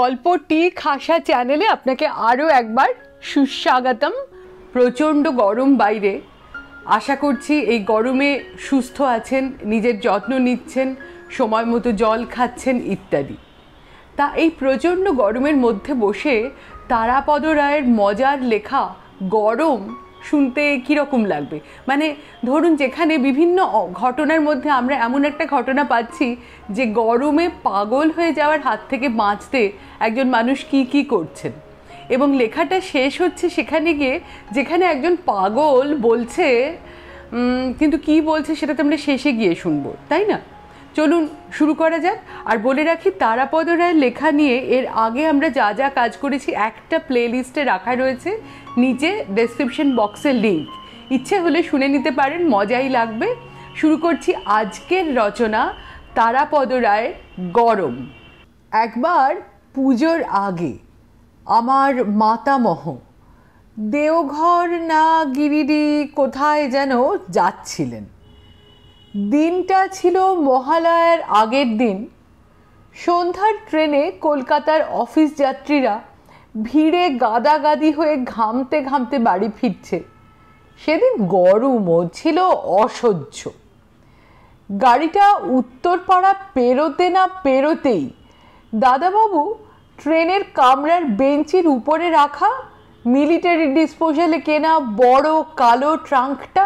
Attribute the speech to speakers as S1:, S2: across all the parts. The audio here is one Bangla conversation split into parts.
S1: গল্প টি খাসা চ্যানেলে আপনাকে আরও একবার সুস্বাগতম প্রচণ্ড গরম বাইরে আশা করছি এই গরমে সুস্থ আছেন নিজের যত্ন নিচ্ছেন সময় মতো জল খাচ্ছেন ইত্যাদি তা এই প্রচণ্ড গরমের মধ্যে বসে তারাপদ রায়ের মজার লেখা গরম শুনতে কীরকম লাগবে মানে ধরুন যেখানে বিভিন্ন ঘটনার মধ্যে আমরা এমন একটা ঘটনা পাচ্ছি যে গরমে পাগল হয়ে যাওয়ার হাত থেকে বাঁচতে একজন মানুষ কি কি করছেন এবং লেখাটা শেষ হচ্ছে সেখানে গিয়ে যেখানে একজন পাগল বলছে কিন্তু কি বলছে সেটা তো আমরা শেষে গিয়ে শুনবো তাই না চলুন শুরু করা যাক আর বলে রাখি তারাপদ রায়ের লেখা নিয়ে এর আগে আমরা যা যা কাজ করেছি একটা প্লে লিস্টে রাখা রয়েছে নিচে ডেসক্রিপশন বক্সের লিঙ্ক ইচ্ছে হলে শুনে নিতে পারেন মজাই লাগবে শুরু করছি আজকের রচনা তারাপদ রায়ের গরম একবার পুজোর আগে আমার মাতামহ দেওঘর না গিরিডি কোথায় যেন যাচ্ছিলেন দিনটা ছিল মহালয়ার আগের দিন সন্ধ্যার ট্রেনে কলকাতার অফিস যাত্রীরা ভিড়ে গাদাগাদি হয়ে ঘামতে ঘামতে বাড়ি ফিরছে সেদিন গরমও ছিল অসহ্য গাড়িটা উত্তরপাড়া পেরোতে না পেরোতেই দাদাবাবু ট্রেনের কামরার বেঞ্চের উপরে রাখা মিলিটারি ডিসপোজালে কেনা বড় কালো ট্রাঙ্কটা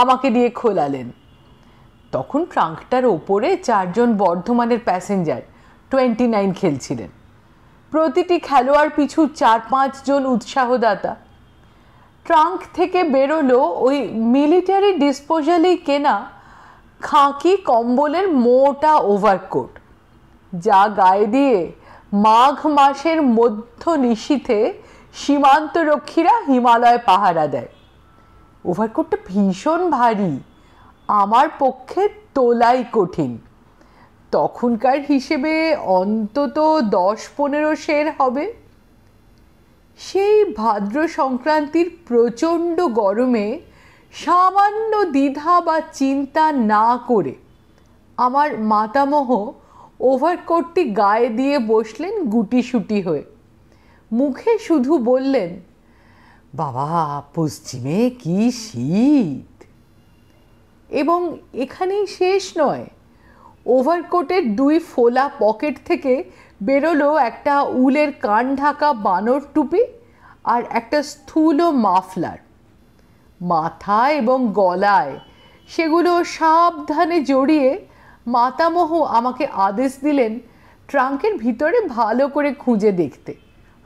S1: আমাকে দিয়ে খোলালেন তখন ট্রাঙ্কটার ওপরে চারজন বর্ধমানের প্যাসেঞ্জার টোয়েন্টি নাইন খেলছিলেন প্রতিটি খেলোয়াড় পিছু চার পাঁচজন উৎসাহদাতা ট্রাঙ্ক থেকে বেরোলো ওই মিলিটারি ডিসপোজালে কেনা খাঁকি কম্বলের মোটা ওভারকোট যা গায়ে দিয়ে মাঘ মাসের মধ্য নিশীথে সীমান্তরক্ষীরা হিমালয় পাহারা দেয় ওভারকোটটা ভীষণ ভারী আমার পক্ষে তোলাই কঠিন তখনকার হিসেবে অন্তত দশ পনেরো শের হবে সেই ভাদ্র সংক্রান্তির প্রচণ্ড গরমে সামান্য দ্বিধা বা চিন্তা না করে আমার মাতামহ ওভারকোটটি গায়ে দিয়ে বসলেন গুটিসুটি হয়ে মুখে শুধু বললেন বাবা পশ্চিমে কি শীত এবং এখানেই শেষ নয় ওভারকোটের দুই ফোলা পকেট থেকে বেরোলো একটা উলের কান ঢাকা বানর টুপি আর একটা স্থূল মাফলার মাথা এবং গলায় সেগুলো সাবধানে জড়িয়ে মাতামহ আমাকে আদেশ দিলেন ট্রাঙ্কের ভিতরে ভালো করে খুঁজে দেখতে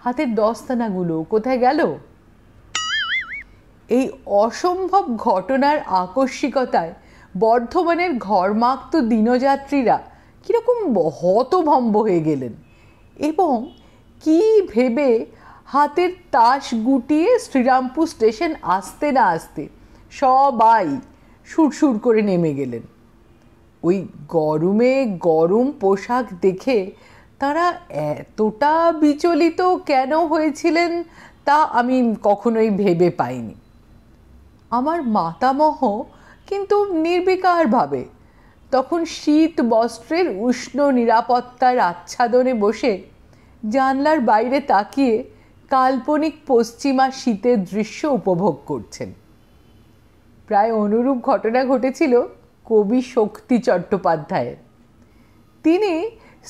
S1: হাতের দস্তানাগুলো কোথায় গেল এই অসম্ভব ঘটনার আকস্মিকতায় বর্ধমানের ঘরমাক্ত দিনযাত্রীরা কীরকম হতভম্ব হয়ে গেলেন এবং কি ভেবে হাতের তাস গুটিয়ে শ্রীরামপুর স্টেশন আসতে না আসতে সবাই সুরসুর করে নেমে গেলেন ওই গরমে গরম পোশাক দেখে তারা এতটা বিচলিত কেন হয়েছিলেন তা আমি কখনোই ভেবে পাইনি আমার মাতামহ কিন্তু নির্বিকারভাবে তখন শীত বস্ত্রের উষ্ণ নিরাপত্তার আচ্ছাদনে বসে জানলার বাইরে তাকিয়ে কাল্পনিক পশ্চিমা শীতের দৃশ্য উপভোগ করছেন প্রায় অনুরূপ ঘটনা ঘটেছিল কবি শক্তি চট্টোপাধ্যায়ের তিনি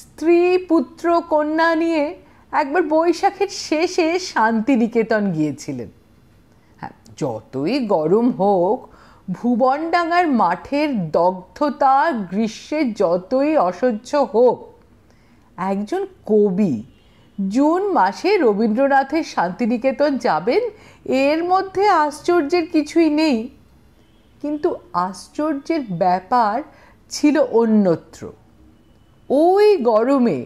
S1: স্ত্রী পুত্র কন্যা নিয়ে একবার বৈশাখের শেষে শান্তিনিকেতন গিয়েছিলেন যতই গরম হোক ভুবনডাঙ্গার মাঠের দগ্ধতা গ্রীষ্মে যতই অসহ্য হোক একজন কবি জুন মাসে রবীন্দ্রনাথের শান্তিনিকেতন যাবেন এর মধ্যে আশ্চর্যের কিছুই নেই কিন্তু আশ্চর্যের ব্যাপার ছিল অন্যত্র ওই গরমে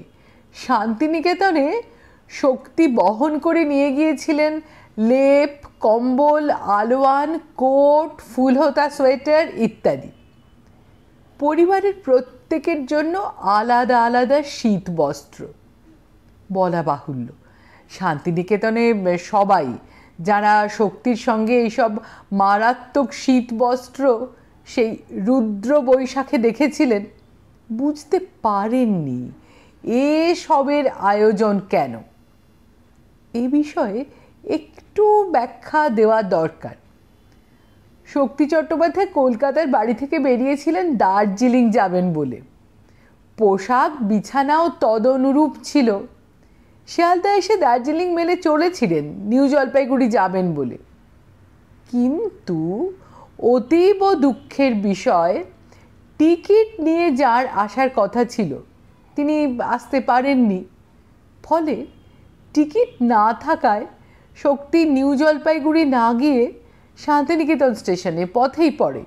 S1: শান্তিনিকেতনে শক্তি বহন করে নিয়ে গিয়েছিলেন লেপ কম্বল আলোয়ান কোট ফুলহোতা সোয়েটার ইত্যাদি পরিবারের প্রত্যেকের জন্য আলাদা আলাদা শীত বস্ত্র বলা বাহুল্য শান্তিনিকেতনে সবাই যারা শক্তির সঙ্গে এইসব মারাত্মক শীত বস্ত্র সেই রুদ্র বৈশাখে দেখেছিলেন বুঝতে পারেননি এ সবের আয়োজন কেন এ বিষয়ে একটু ব্যাখ্যা দেওয়া দরকার শক্তি চট্টোপাধ্যায় কলকাতার বাড়ি থেকে বেরিয়েছিলেন দার্জিলিং যাবেন বলে পোশাক বিছানাও তদনুরূপ ছিল শিয়ালদা এসে দার্জিলিং মেলে চলেছিলেন নিউ জলপাইগুড়ি যাবেন বলে কিন্তু অতীব দুঃখের বিষয় টিকিট নিয়ে যার আসার কথা ছিল তিনি আসতে পারেননি ফলে টিকিট না থাকায় শক্তি নিউ জলপাইগুড়ি না গিয়ে শান্তিনিকেতন স্টেশনে পথেই পড়ে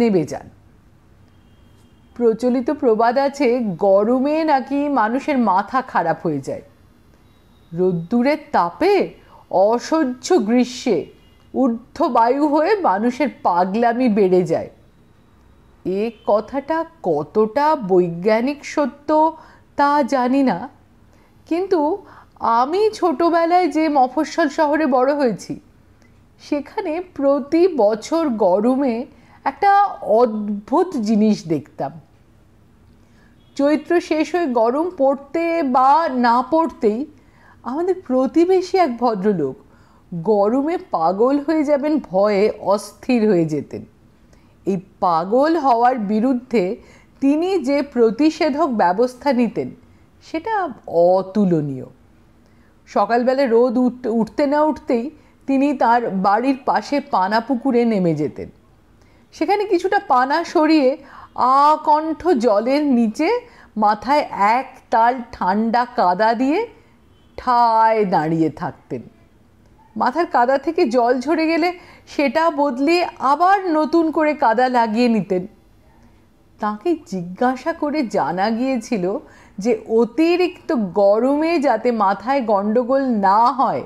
S1: নেবে যান প্রচলিত প্রবাদ আছে গরমে নাকি মানুষের মাথা খারাপ হয়ে যায় রোদ্দুরের তাপে অসহ্য গ্রীষ্মে ঊর্ধ্ব বায়ু হয়ে মানুষের পাগলামি বেড়ে যায় এ কথাটা কতটা বৈজ্ঞানিক সত্য তা জানি না কিন্তু আমি ছোটবেলায় যে মফস্বল শহরে বড় হয়েছি সেখানে প্রতি বছর গরমে একটা অদ্ভুত জিনিস দেখতাম চৈত্র শেষ হয়ে গরম পড়তে বা না পড়তেই আমাদের প্রতিবেশী এক ভদ্রলোক গরমে পাগল হয়ে যাবেন ভয়ে অস্থির হয়ে যেতেন এই পাগল হওয়ার বিরুদ্ধে তিনি যে প্রতিষেধক ব্যবস্থা নিতেন সেটা অতুলনীয় সকালবেলা রোদ উঠতে না উঠতেই তিনি তার বাড়ির পাশে পানা পুকুরে নেমে যেতেন সেখানে কিছুটা পানা সরিয়ে আকণ্ঠ জলের নিচে মাথায় এক তাল ঠান্ডা কাদা দিয়ে ঠায় দাঁড়িয়ে থাকতেন মাথার কাদা থেকে জল ঝরে গেলে সেটা বদলে আবার নতুন করে কাদা লাগিয়ে নিতেন তাকে জিজ্ঞাসা করে জানা গিয়েছিল যে অতিরিক্ত গরমে যাতে মাথায় গণ্ডগোল না হয়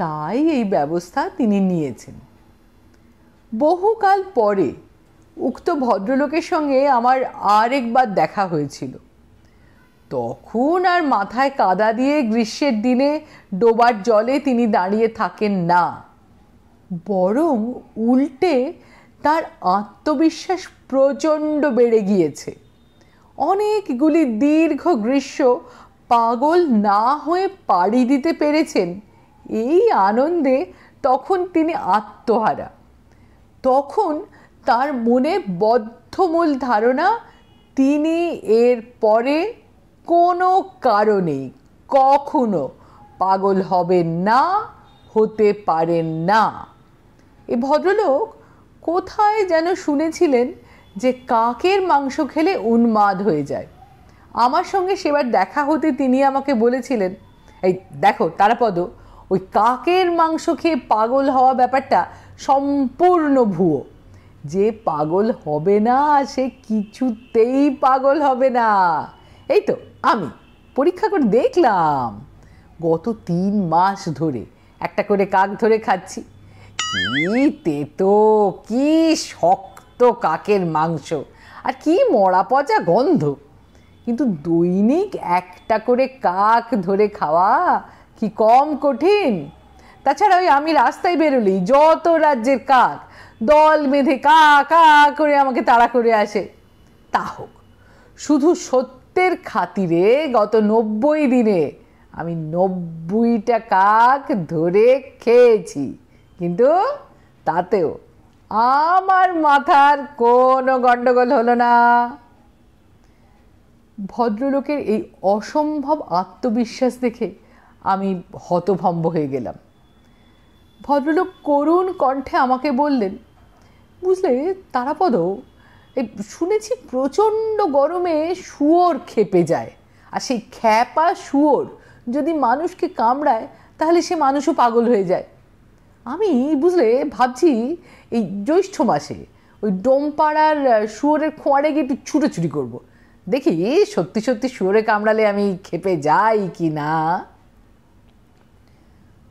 S1: তাই এই ব্যবস্থা তিনি নিয়েছেন বহুকাল পরে উক্ত ভদ্রলোকের সঙ্গে আমার আরেকবার দেখা হয়েছিল তখন আর মাথায় কাদা দিয়ে গ্রীষ্মের দিনে ডোবার জলে তিনি দাঁড়িয়ে থাকেন না বরং উল্টে তার আত্মবিশ্বাস প্রচণ্ড বেড়ে গিয়েছে অনেকগুলি দীর্ঘ গ্রীষ্ম পাগল না হয়ে পাড়ি দিতে পেরেছেন এই আনন্দে তখন তিনি আত্মহারা তখন তার মনে বদ্ধমূল ধারণা তিনি এর পরে কোনো কারণেই কখনো পাগল হবেন না হতে পারেন না এ ভদ্রলোক কোথায় যেন শুনেছিলেন যে কাকের মাংস খেলে উন্মাদ হয়ে যায় আমার সঙ্গে সেবার দেখা হতে তিনি আমাকে বলেছিলেন এই দেখো তারাপদ ওই কাকের মাংস খেয়ে পাগল হওয়া ব্যাপারটা সম্পূর্ণ ভুয়ো যে পাগল হবে না সে কিছুতেই পাগল হবে না এই তো আমি পরীক্ষা করে দেখলাম গত তিন মাস ধরে একটা করে কাক ধরে খাচ্ছি কি তেতো কি শক্ত কাকের মাংস আর কি মরা পচা গন্ধ কিন্তু দৈনিক একটা করে কাক ধরে খাওয়া কি কম কঠিন তাছাড়া ওই আমি রাস্তায় বেরোলি যত রাজ্যের কাক দল বেঁধে কা কা করে আমাকে তাড়া করে আসে তা হোক শুধু সত্যের খাতিরে গত নব্বই দিনে আমি নব্বইটা কাক ধরে খেয়েছি কিন্তু তাতেও আমার মাথার কোনো গণ্ডগোল হলো না ভদ্রলোকের এই অসম্ভব আত্মবিশ্বাস দেখে আমি হতভম্ব হয়ে গেলাম ভদ্রলোক করুণ কণ্ঠে আমাকে বললেন বুঝলে তারাপদ শুনেছি প্রচণ্ড গরমে শুয়োর খেপে যায় আর সেই খ্যাপা শুয়োর যদি মানুষকে কামড়ায় তাহলে সে মানুষও পাগল হয়ে যায় আমি বুঝলে ভাবছি এই জ্যৈষ্ঠ মাসে ওই ডোমপাড়ার শুয়োরের খোঁয়ারে গিয়ে একটু ছুটোছুটি করব দেখি সত্যি সত্যি শুয়োরে কামড়ালে আমি খেপে যাই কি না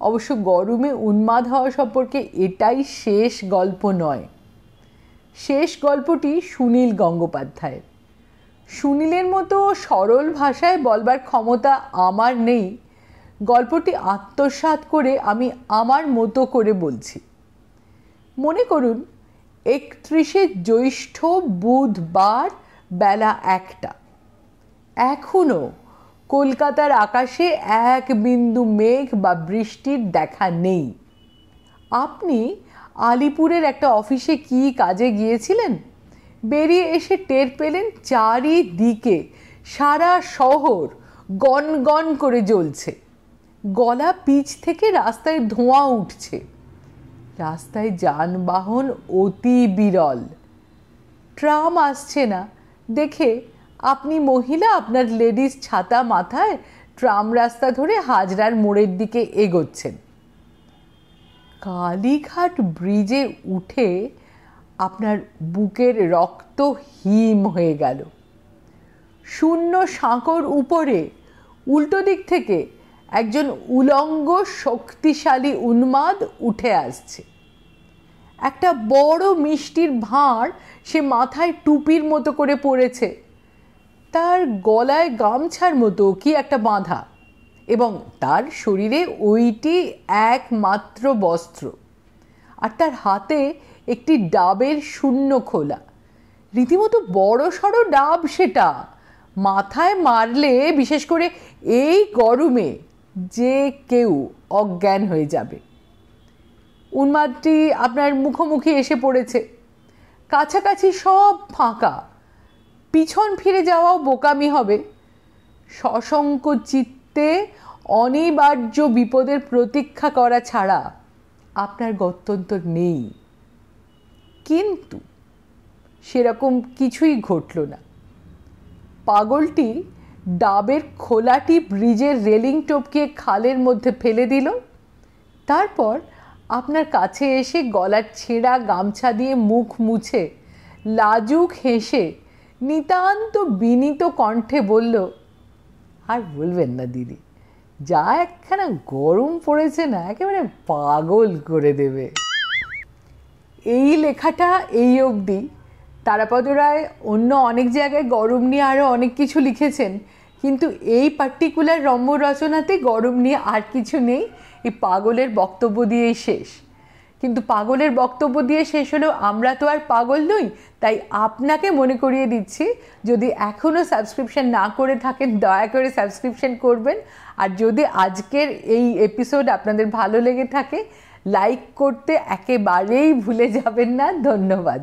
S1: অবশ্য গরমে উন্মাদ হওয়া সম্পর্কে এটাই শেষ গল্প নয় শেষ গল্পটি সুনীল গঙ্গোপাধ্যায়ের সুনীলের মতো সরল ভাষায় বলবার ক্ষমতা আমার নেই গল্পটি আত্মসাত করে আমি আমার মতো করে বলছি মনে করুন একত্রিশে জ্যৈষ্ঠ বুধবার বেলা একটা এখনও কলকাতার আকাশে এক বিন্দু মেঘ বা বৃষ্টির দেখা নেই আপনি আলিপুরের একটা অফিসে কি কাজে গিয়েছিলেন বেরিয়ে এসে টের পেলেন চারিদিকে সারা শহর গনগন করে জ্বলছে গলা পিচ থেকে রাস্তায় ধোঁয়া উঠছে রাস্তায় যানবাহন অতি বিরল ট্রাম আসছে না দেখে আপনি মহিলা আপনার লেডিস ছাতা মাথায় ট্রাম রাস্তা ধরে হাজরার মোড়ের দিকে এগোচ্ছেন কালীঘাট ব্রিজে উঠে আপনার বুকের রক্ত হিম হয়ে গেল শূন্য সাঁকর উপরে উল্টো দিক থেকে একজন উলঙ্গ শক্তিশালী উন্মাদ উঠে আসছে একটা বড় মিষ্টির ভাঁড় সে মাথায় টুপির মতো করে পড়েছে তার গলায় গামছার মতো কি একটা বাঁধা এবং তার শরীরে ওইটি একমাত্র বস্ত্র আর তার হাতে একটি ডাবের শূন্য খোলা রীতিমতো বড় সড়ো ডাব সেটা মাথায় মারলে বিশেষ করে এই গরমে যে কেউ অজ্ঞান হয়ে যাবে উন্মাদটি আপনার মুখোমুখি এসে পড়েছে কাছাকাছি সব ফাঁকা পিছন ফিরে যাওয়াও বোকামি হবে সশঙ্ক চিত্তে অনিবার্য বিপদের প্রতীক্ষা করা ছাড়া আপনার গত্যন্ত নেই কিন্তু সেরকম কিছুই ঘটল না পাগলটি ডাবের খোলাটি ব্রিজের রেলিং টোপকে খালের মধ্যে ফেলে দিল তারপর আপনার কাছে এসে গলার ছেঁড়া গামছা দিয়ে মুখ মুছে লাজুক হেসে নিতান্ত বিনীত কণ্ঠে বলল আর বলবেন না দিদি যা একখানা গরম পড়েছে না একেবারে পাগল করে দেবে এই লেখাটা এই অবধি তারাপদ রায় অন্য অনেক জায়গায় গরম নিয়ে আরও অনেক কিছু লিখেছেন কিন্তু এই পার্টিকুলার রম্য রচনাতে গরম নিয়ে আর কিছু নেই এই পাগলের বক্তব্য দিয়েই শেষ কিন্তু পাগলের বক্তব্য দিয়ে শেষ হলেও আমরা তো আর পাগল নই তাই আপনাকে মনে করিয়ে দিচ্ছি যদি এখনও সাবস্ক্রিপশান না করে থাকেন দয়া করে সাবস্ক্রিপশান করবেন আর যদি আজকের এই এপিসোড আপনাদের ভালো লেগে থাকে লাইক করতে একেবারেই ভুলে যাবেন না ধন্যবাদ